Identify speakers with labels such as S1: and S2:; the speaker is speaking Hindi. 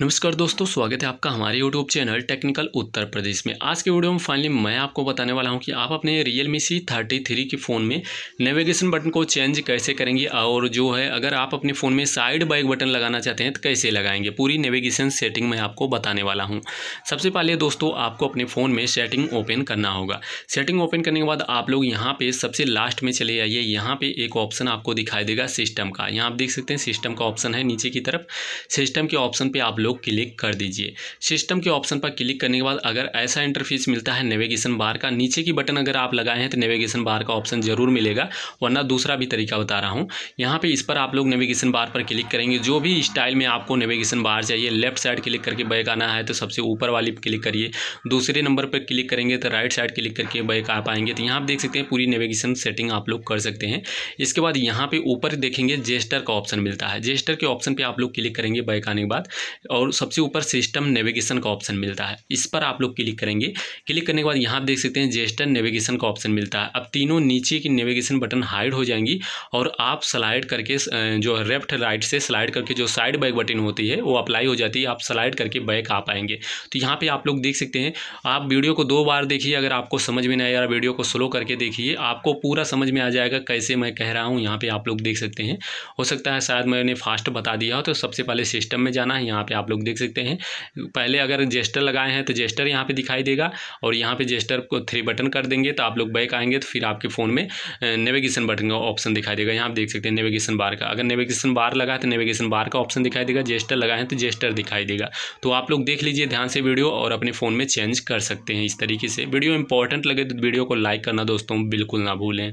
S1: नमस्कार दोस्तों स्वागत है आपका हमारे YouTube channel technical Uttar Pradesh में आज के वीडियो में फाइनली मैं आपको बताने वाला हूं कि आप अपने Realme C thirty three के फ़ोन में नेविगेशन बटन को चेंज कैसे करेंगे और जो है अगर आप अपने फ़ोन में साइड बाइक बटन लगाना चाहते हैं तो कैसे लगाएंगे पूरी नेविगेशन सेटिंग मैं आपको बताने वाला हूँ सबसे पहले दोस्तों आपको अपने फ़ोन में सेटिंग ओपन करना होगा सेटिंग ओपन करने के बाद आप लोग यहाँ पर सबसे लास्ट में चले जाइए यहाँ पर एक ऑप्शन आपको दिखाई देगा सिस्टम का यहाँ आप देख सकते हैं सिस्टम का ऑप्शन है नीचे की तरफ सिस्टम के ऑप्शन पर आप लोग क्लिक कर दीजिए सिस्टम के ऑप्शन पर क्लिक करने के बाद अगर ऐसा इंटरफेस मिलता है नेविगेशन बार का नीचे की बटन अगर आप लगाए हैं तो नेविगेशन बार का ऑप्शन ज़रूर मिलेगा वरना दूसरा भी तरीका बता रहा हूँ यहाँ पर इस पर आप लोग नेविगेशन बार पर क्लिक करेंगे जो भी स्टाइल में आपको नेविगेशन बार चाहिए लेफ्ट साइड क्लिक करके बैक आना है तो सबसे ऊपर वाली क्लिक करिए दूसरे नंबर पर क्लिक करेंगे तो राइट साइड क्लिक करके बैक आ पाएंगे तो यहाँ आप देख सकते हैं पूरी नेविगेशन सेटिंग आप लोग कर सकते हैं इसके बाद यहाँ पे ऊपर देखेंगे जेस्टर का ऑप्शन मिलता है जेस्टर के ऑप्शन पे आप लोग क्लिक करेंगे बैक आने के बाद और सबसे ऊपर सिस्टम नेविगेशन का ऑप्शन मिलता है इस पर आप लोग क्लिक करेंगे क्लिक करने के बाद यहाँ देख सकते हैं जेस्टर नेविगेशन का ऑप्शन मिलता है अब तीनों नीचे की नेविगेशन बटन हाइड हो जाएंगी और आप स्लाइड करके जो लेफ्ट राइट से स्लाइड करके जो साइड बैक बटन होती है वो अप्लाई हो जाती है आप स्लाइड करके बैक आ पाएंगे तो यहाँ पर आप लोग देख सकते हैं आप वीडियो को दो बार देखिए अगर आपको समझ में नहीं आया वीडियो को स्लो करके देखिए आपको पूरा समझ में आ जाएगा कैसे मैं कह रहा हूँ यहाँ पर आप लोग देख सकते हैं हो सकता है शायद मैंने फास्ट बता दिया हो तो सबसे पहले सिस्टम में जाना है यहाँ पर आप आप लोग देख सकते हैं पहले अगर जेस्टर लगाए हैं तो जेस्टर यहाँ पे दिखाई देगा और यहाँ पे जेस्टर को थ्री बटन कर देंगे तो आप लोग बैक आएंगे तो फिर आपके फ़ोन में नेविगेशन बटन का ऑप्शन दिखाई देगा यहाँ आप देख सकते हैं नेविगेशन बार का अगर नेविगेशन बार लगा है तो नेविगेशन बार का ऑप्शन दिखाई देगा जेस्टर लगाएं तो जेस्टर दिखाई देगा तो आप लोग देख लीजिए ध्यान से वीडियो और अपने फ़ोन में चेंज कर सकते हैं इस तरीके से वीडियो इंपॉर्टेंट लगे तो वीडियो को लाइक करना दोस्तों बिल्कुल ना भूलें